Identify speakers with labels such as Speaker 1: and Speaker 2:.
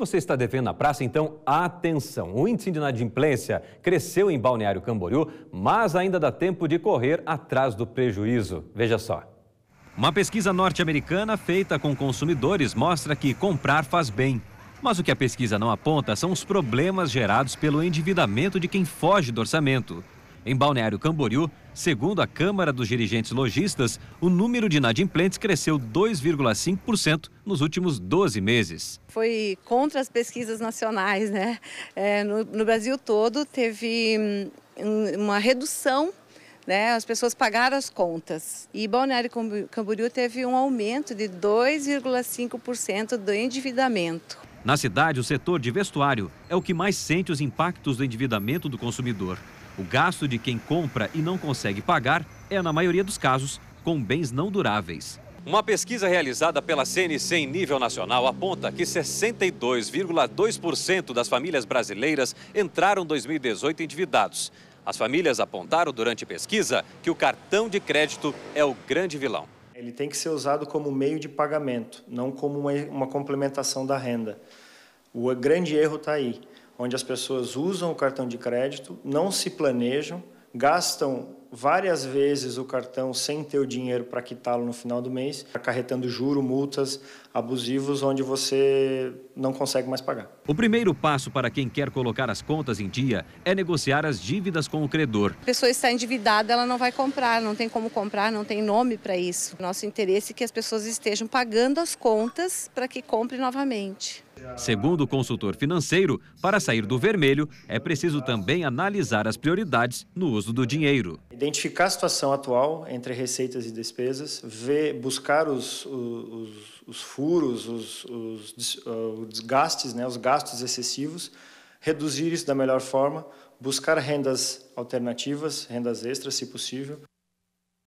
Speaker 1: Você está devendo na praça, então atenção! O índice de inadimplência cresceu em Balneário Camboriú, mas ainda dá tempo de correr atrás do prejuízo. Veja só. Uma pesquisa norte-americana feita com consumidores mostra que comprar faz bem. Mas o que a pesquisa não aponta são os problemas gerados pelo endividamento de quem foge do orçamento. Em Balneário Camboriú, segundo a Câmara dos Dirigentes Logistas, o número de inadimplentes cresceu 2,5% nos últimos 12 meses.
Speaker 2: Foi contra as pesquisas nacionais, né? É, no, no Brasil todo teve hum, uma redução né, as pessoas pagaram as contas. E Balneário Camboriú teve um aumento de 2,5% do endividamento.
Speaker 1: Na cidade, o setor de vestuário é o que mais sente os impactos do endividamento do consumidor. O gasto de quem compra e não consegue pagar é, na maioria dos casos, com bens não duráveis. Uma pesquisa realizada pela CNC em nível nacional aponta que 62,2% das famílias brasileiras entraram 2018 endividados. As famílias apontaram durante pesquisa que o cartão de crédito é o grande vilão.
Speaker 3: Ele tem que ser usado como meio de pagamento, não como uma, uma complementação da renda. O grande erro está aí, onde as pessoas usam o cartão de crédito, não se planejam, gastam várias vezes o cartão sem ter o dinheiro para quitá-lo no final do mês, acarretando juros, multas, abusivos, onde você não consegue mais pagar.
Speaker 1: O primeiro passo para quem quer colocar as contas em dia é negociar as dívidas com o credor. A
Speaker 2: pessoa está endividada, ela não vai comprar, não tem como comprar, não tem nome para isso. Nosso interesse é que as pessoas estejam pagando as contas para que compre novamente.
Speaker 1: Segundo o consultor financeiro, para sair do vermelho, é preciso também analisar as prioridades no uso do dinheiro.
Speaker 3: Identificar a situação atual entre receitas e despesas, ver, buscar os, os, os furos, os, os, os né, os gastos excessivos, reduzir isso da melhor forma, buscar rendas alternativas, rendas extras, se possível.